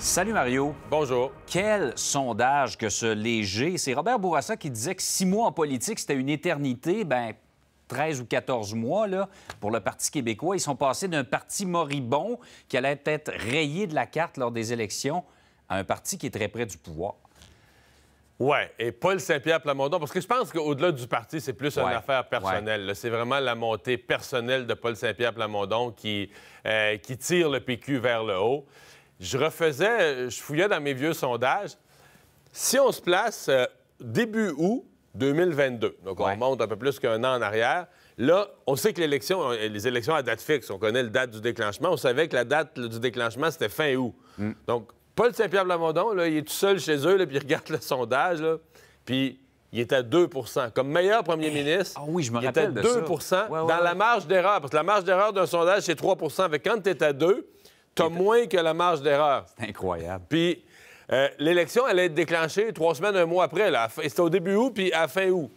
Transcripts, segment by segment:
Salut Mario. Bonjour. Quel sondage que ce léger. C'est Robert Bourassa qui disait que six mois en politique, c'était une éternité. Ben, 13 ou 14 mois là, pour le Parti québécois. Ils sont passés d'un parti moribond qui allait être rayé de la carte lors des élections à un parti qui est très près du pouvoir. Oui, et Paul Saint-Pierre Plamondon, parce que je pense qu'au-delà du parti, c'est plus une affaire personnelle. C'est vraiment la montée personnelle de Paul Saint-Pierre Plamondon qui, euh, qui tire le PQ vers le haut je refaisais, je fouillais dans mes vieux sondages. Si on se place euh, début août 2022, donc on remonte un peu plus qu'un an en arrière, là, on sait que l'élection, euh, les élections à date fixe, on connaît la date du déclenchement, on savait que la date du déclenchement, c'était fin août. Hmm. Donc, Paul Saint-Pierre Blamondon, il est tout seul chez eux, puis il regarde le sondage, là, puis il est à 2 Comme meilleur premier eh, ministre, ah oui, je me il rappelle à 2 dans la marge d'erreur, parce que la marge d'erreur d'un sondage, c'est 3 avec quand tu es à 2 T'as moins que la marge d'erreur. C'est incroyable. Puis euh, l'élection allait être déclenchée trois semaines, un mois après. C'était au début août, puis à fin août.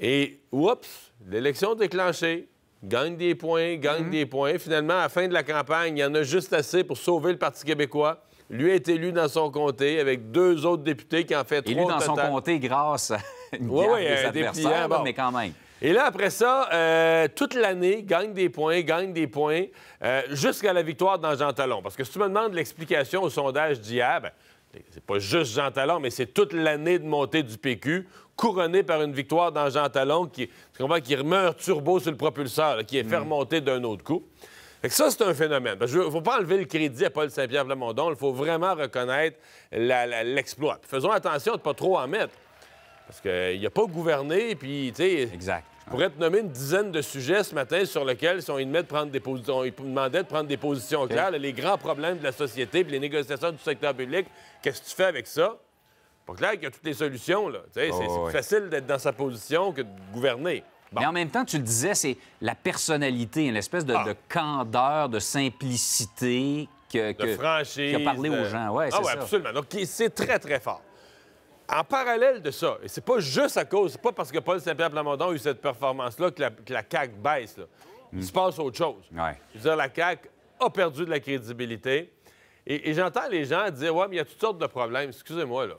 Et, oups, l'élection déclenchée, gagne des points, gagne mhm. des points. Finalement, à la fin de la campagne, il y en a juste assez pour sauver le Parti québécois. Lui a été élu dans son comté avec deux autres députés qui en fait élu trois. Élu dans son comté grâce à une guerre des adversaires, mais quand même. Et là, après ça, euh, toute l'année, gagne des points, gagne des points, euh, jusqu'à la victoire dans Jean Talon. Parce que si tu me demandes l'explication au sondage d'hier, ben, c'est pas juste Jean Talon, mais c'est toute l'année de montée du PQ, couronnée par une victoire dans Jean Talon qui, qui remet turbo sur le propulseur, qui est fait mm. remonter d'un autre coup. et ça, c'est un phénomène. Il ne faut pas enlever le crédit à Paul Saint-Pierre vlamondon Il faut vraiment reconnaître l'exploit. Faisons attention de ne pas trop en mettre. Parce qu'il euh, n'a pas gouverné, puis, tu sais... Exact. Pour être te une dizaine de sujets ce matin sur lesquels si on, de prendre des positions, ils demandaient de prendre des positions claires, les grands problèmes de la société, puis les négociations du secteur public. Qu'est-ce que tu fais avec ça? Pas clair qu'il y a toutes les solutions. Là. c'est oh, facile d'être dans sa position que de gouverner. Mais en même temps, tu le disais, c'est la personnalité, l'espèce ah. de, candeur, de simplicité que, de qui a parlé aux euh, gens. ah, oui, absolument. Donc, c'est très, très fort. En parallèle de ça, et c'est pas juste à cause, c'est pas parce que Paul Saint-Pierre Plamondon a eu cette performance-là que la, CAQ baisse. Il se passe autre chose. Je la CAQ a perdu de la crédibilité. Et, j'entends les gens dire Ouais, mais il y a toutes sortes de problèmes. Excusez-moi, là.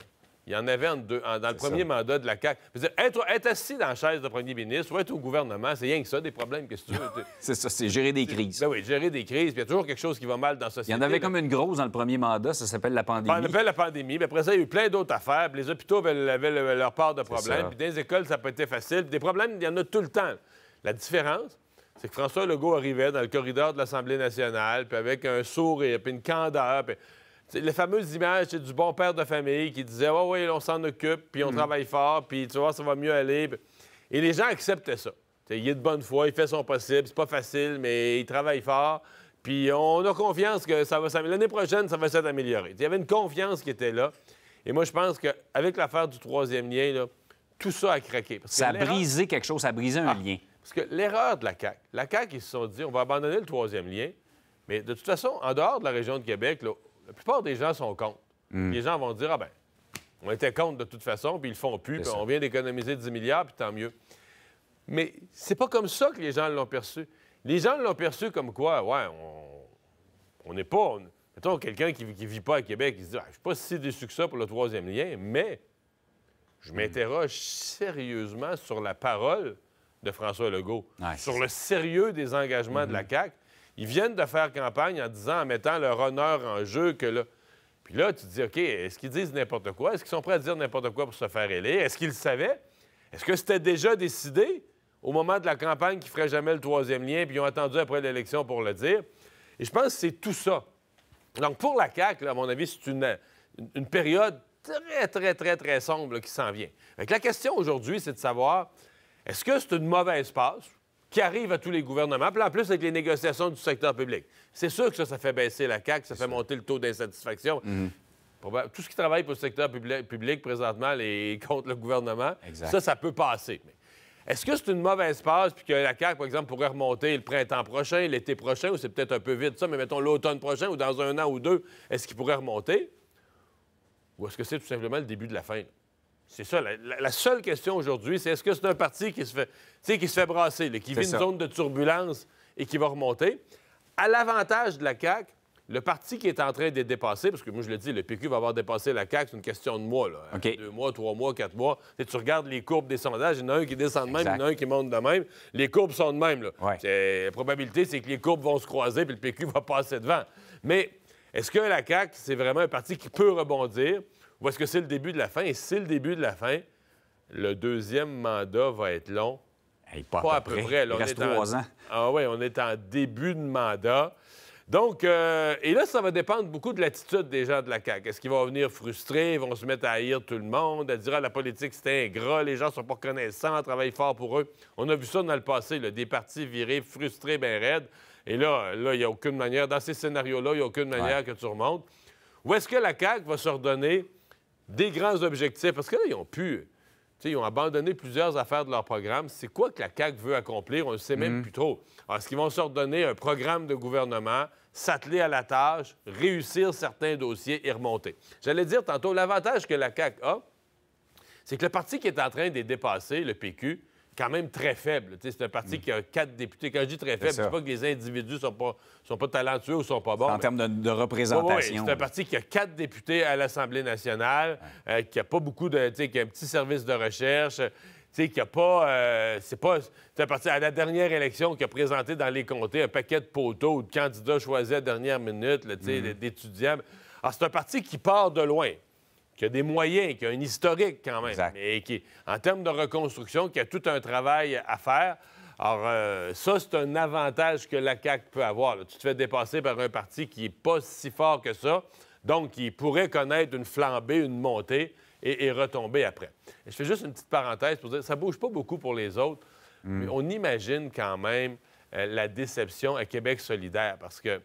Il y en avait en deux, dans le premier mandat de la CAQ. Être, être, assis dans la chaise de premier ministre ou être au gouvernement, c'est rien que ça, des problèmes. que c'est ça, c'est gérer des crises. Ben oui, gérer des crises. Puis il y a toujours quelque chose qui va mal dans la société. Il y en avait comme une grosse dans le premier mandat, ça s'appelle la pandémie. Ben, on s'appelle la pandémie. mais après ça, il y a eu plein d'autres affaires. Puis les hôpitaux avaient, leur part de problèmes. Puis dans les écoles, ça peut être facile. des problèmes, il y en a tout le temps. La différence, c'est que François Legault arrivait dans le corridor de l'Assemblée nationale, puis avec un sourire, puis une candeur. Puis les fameuses images du bon père de famille qui disait Ah oui, on s'en occupe, puis on mm. travaille fort, puis tu vois, ça va mieux aller. Et les gens acceptaient ça. il est de bonne foi, il fait son possible, c'est pas facile, mais il travaille fort. Puis on a confiance que ça va s'améliorer. L'année prochaine, ça va s'être amélioré Il y avait une confiance qui était là. Et moi, je pense qu'avec l'affaire du troisième lien, tout ça a craqué. ça a brisé quelque chose, ça a brisé un ah, lien. Parce que l'erreur de la CAQ, la CAQ, ils se sont dit, on va abandonner le troisième lien. Mais de toute façon, en dehors de la région de Québec, là, la plupart des gens sont contre. Hmm. Les gens vont dire Ah ben, on était contre de toute façon, puis ils le font plus, on vient d'économiser 10 milliards, puis tant mieux. Mais c'est pas comme ça que les gens l'ont perçu. Les gens l'ont perçu comme quoi, ouais, on n'est pas. On... Mettons, quelqu'un qui ne vit pas à Québec, il se dit ah, Je ne suis pas si déçu que ça pour le troisième lien, mais je hmm. m'interroge sérieusement sur la parole de François Legault, sur le sérieux des engagements hmm. de la CAQ, ils viennent de faire campagne en disant, en mettant leur honneur en jeu, que là. Puis là, tu te dis, OK, est-ce qu'ils disent n'importe quoi? Est-ce qu'ils sont prêts à dire n'importe quoi pour se faire élire? Est-ce qu'ils le savaient? Est-ce que c'était déjà décidé au moment de la campagne qu'ils ne feraient jamais le troisième lien, puis ils ont attendu après l'élection pour le dire? Et je pense que c'est tout ça. Donc, pour la CAQ, à mon avis, c'est une, une période très, très, très, très sombre qui s'en vient. que la question aujourd'hui, c'est de savoir est-ce que c'est une mauvaise passe qui arrive à tous les gouvernements. Puis en plus, avec les négociations du secteur public. C'est sûr que ça, ça fait baisser la CAQ, ça fait monter le taux d'insatisfaction. Mhm. Tout ce qui travaille pour le secteur public, présentement les, contre le gouvernement, ça, ça peut passer. Est-ce que c'est une mauvaise passe, puis que la CAQ, par exemple, pourrait remonter le printemps prochain, l'été prochain, ou c'est peut-être un peu vite ça, mais mettons l'automne prochain ou dans un an ou deux, est-ce qu'il pourrait remonter? Ou est-ce que c'est tout simplement le début de la fin? C'est ça. La, seule question aujourd'hui, c'est est-ce que c'est un parti qui se fait, qui se fait brasser, qui vit une zone de turbulence et qui va remonter? À l'avantage de la CAQ, le parti qui est en train d'être dépassé, parce que moi je le dis, le PQ va avoir dépassé la CAQ, c'est une question de mois. Là. Deux mois, trois mois, quatre mois. tu regardes les courbes des sondages, il y en a un qui descend de même, il y en a un qui monte de même. Les courbes sont de même. La probabilité, c'est que les courbes vont se croiser puis le PQ va passer devant. Mais est-ce que la CAQ, c'est vraiment un parti qui peut rebondir? Ou est-ce que c'est le début de la fin? Et si c'est le début de la fin, le deuxième mandat va être long. pas, pas, à peu, près. Il reste trois ans. Ah oui, on est en début de mandat. Donc, euh, et là, ça va dépendre beaucoup de l'attitude des gens de la CAQ. Est-ce qu'ils vont venir frustrés, ils vont se mettre à haïr tout le monde, à dire à ah, la politique c'était ingrat, les gens sont pas connaissants, travaillent fort pour eux. On a vu ça dans le passé, des partis virés, frustrés, bien raides. Et là, là, il n'y a aucune manière, dans ces scénarios-là, il n'y a aucune manière que tu remontes. Ou est-ce que la CAQ va se redonner des grands objectifs? Parce que là, ils ont pu. ils ont abandonné plusieurs affaires de leur programme. C'est quoi que la CAQ veut accomplir? On ne sait même mm. plus trop. Est-ce qu'ils vont se redonner un programme de gouvernement, s'atteler à la tâche, réussir certains dossiers et remonter? J'allais dire tantôt, l'avantage que la CAQ a, c'est que le parti qui est en train de dépasser, le PQ, quand même très faible. C'est un parti mm. qui a quatre députés. Quand je dis très faible, c'est pas que les individus sont pas, sont pas talentueux ou sont pas bons. En termes de, représentation. c'est un parti qui a quatre députés à l'Assemblée nationale, euh, qui a pas beaucoup de. qui a un petit service de recherche. Euh, tu sais, a pas. Euh, c'est pas. parti à la dernière élection qui a présenté dans les comtés un paquet de poteaux de candidats choisis à dernière minute, tu sais, mm. d'étudiants. Alors, c'est un parti qui part de loin qui a des moyens, qui a un historique quand même, et qui, en termes de reconstruction, qui a tout un travail à faire. Alors, euh, ça, c'est un avantage que la CAQ peut avoir. Tu te fais dépasser par un parti qui n'est pas si fort que ça, donc qui pourrait connaître une flambée, une montée et, retomber après. je fais juste une petite parenthèse pour dire ça ne bouge pas beaucoup pour les autres, mm. mais on imagine quand même euh, la déception à Québec solidaire parce que,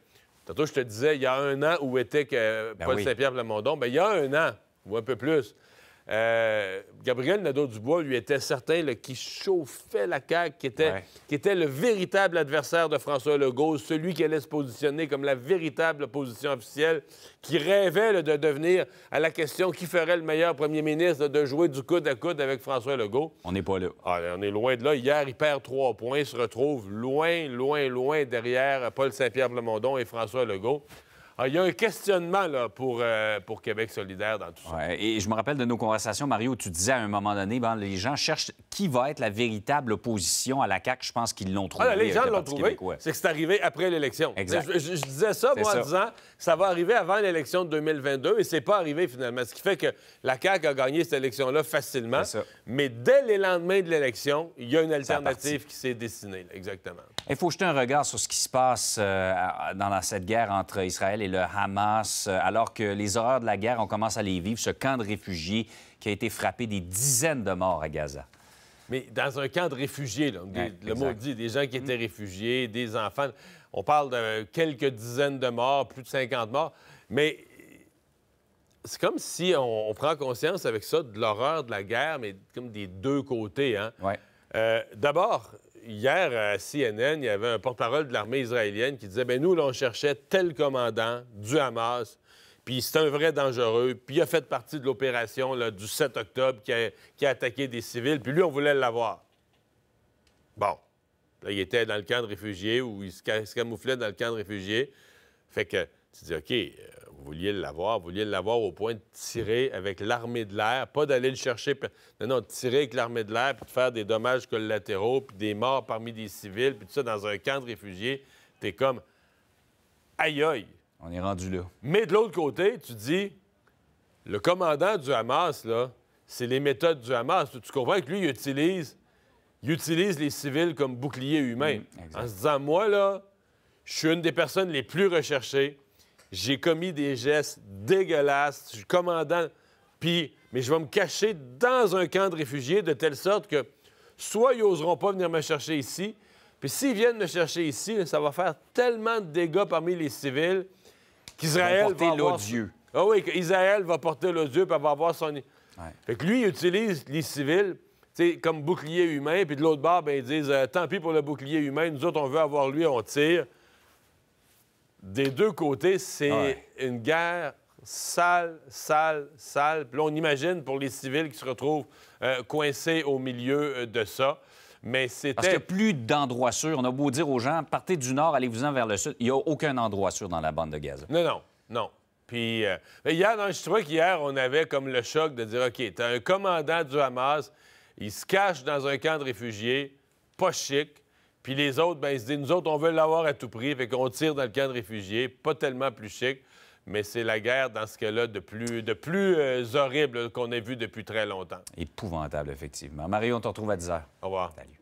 tantôt, je te disais, il y a un an où était que euh, ben Paul Saint-Pierre Plamondon, bien, il y a un an, ou un peu plus. Euh, Gabriel Nadeau-Dubois, lui, était certain qui chauffait la CAQ, qui était, qui était le véritable adversaire de François Legault, celui qui allait se positionner comme la véritable opposition officielle, qui rêvait de devenir, à la question qui ferait le meilleur premier ministre, de jouer du coude à coude avec François Legault. On n'est pas là. Ah, on est loin de là. Hier, il perd trois points, il se retrouve loin, loin, loin derrière Paul Saint-Pierre Lemondon et François Legault. Ah, il y a un questionnement là, pour, euh, pour Québec solidaire dans tout ça. et je me rappelle de nos conversations, Mario, où tu disais à un moment donné, ben, les gens cherchent qui va être la véritable opposition à la CAQ. Je pense qu'ils l'ont trouvé. Ah, les euh, gens l'ont trouvé. C'est que c'est arrivé après l'élection. Je, je, disais ça, en disant ça va arriver avant l'élection de 2022 et c'est pas arrivé finalement. Ce qui fait que la CAQ a gagné cette élection-là facilement. Mais dès les lendemains de l'élection, il y a une alternative qui s'est dessinée. exactement. Il faut jeter un regard sur ce qui se passe euh, dans cette guerre entre Israël et le Hamas, euh, alors que les horreurs de la guerre, on commence à les vivre, ce camp de réfugiés qui a été frappé des dizaines de morts à Gaza. Mais dans un camp de réfugiés, le mot dit, des gens qui étaient mhm. réfugiés, des enfants, on parle de quelques dizaines de morts, plus de 50 morts, mais c'est comme si on, prend conscience avec ça de l'horreur de la guerre, mais comme des deux côtés. Hein? Euh, d'abord, hier, à CNN, il y avait un porte-parole de l'armée israélienne qui disait, ben nous, là, on cherchait tel commandant du Hamas, puis c'est un vrai dangereux, puis il a fait partie de l'opération du 7 octobre qui a, attaqué des civils, puis lui, on voulait l'avoir. Bon. Là, il était dans le camp de réfugiés ou il se, camouflait dans le camp de réfugiés. Fait que tu dis, OK, euh, vous vouliez l'avoir, vous vouliez l'avoir au point de tirer avec l'armée de l'air, pas d'aller le chercher. Non, non, tirer avec l'armée de l'air, puis de faire des dommages collatéraux, puis des morts parmi des civils, puis tout ça dans un camp de réfugiés. T'es comme, aïe aïe. On est rendu là. Mais de l'autre côté, tu dis, le commandant du Hamas, là, c'est les méthodes du Hamas. Tu comprends que lui, il utilise, il utilise les civils comme boucliers humains. Mm, en se disant, moi, là, je suis une des personnes les plus recherchées j'ai commis des gestes dégueulasses, je suis commandant, puis, mais je vais me cacher dans un camp de réfugiés de telle sorte que soit ils n'oseront pas venir me chercher ici, puis s'ils viennent me chercher ici, ça va faire tellement de dégâts parmi les civils qu'Israël va porter l'odieux. Ah oui, qu'Israël va porter l'odieux, puis va avoir son... que lui, il utilise les civils comme bouclier humain, puis de l'autre bord, ben, ils disent euh, tant pis pour le bouclier humain, nous autres, on veut avoir lui, on tire des deux côtés, c'est une guerre sale, sale, sale. Puis là, on imagine pour les civils qui se retrouvent euh, coincés au milieu euh, de ça. Mais c'était... Parce qu'il n'y a plus d'endroits sûr. On a beau dire aux gens, partez du nord, allez-vous-en vers le sud. Il n'y a aucun endroit sûr dans la bande de Gaza. Non, non, non. Puis euh, hier, non, je trouvais qu'hier, on avait comme le choc de dire, OK, t'as un commandant du Hamas, il se cache dans un camp de réfugiés, pas chic, puis les autres, ben, ils se disent, nous autres, on veut l'avoir à tout prix, fait qu'on tire dans le camp de réfugiés, pas tellement plus chic, mais c'est la guerre, dans ce cas-là, de plus, de plus euh, horrible qu'on ait vu depuis très longtemps. Épouvantable, effectivement. Mario, on te retrouve à 10 h. Au revoir. Salut.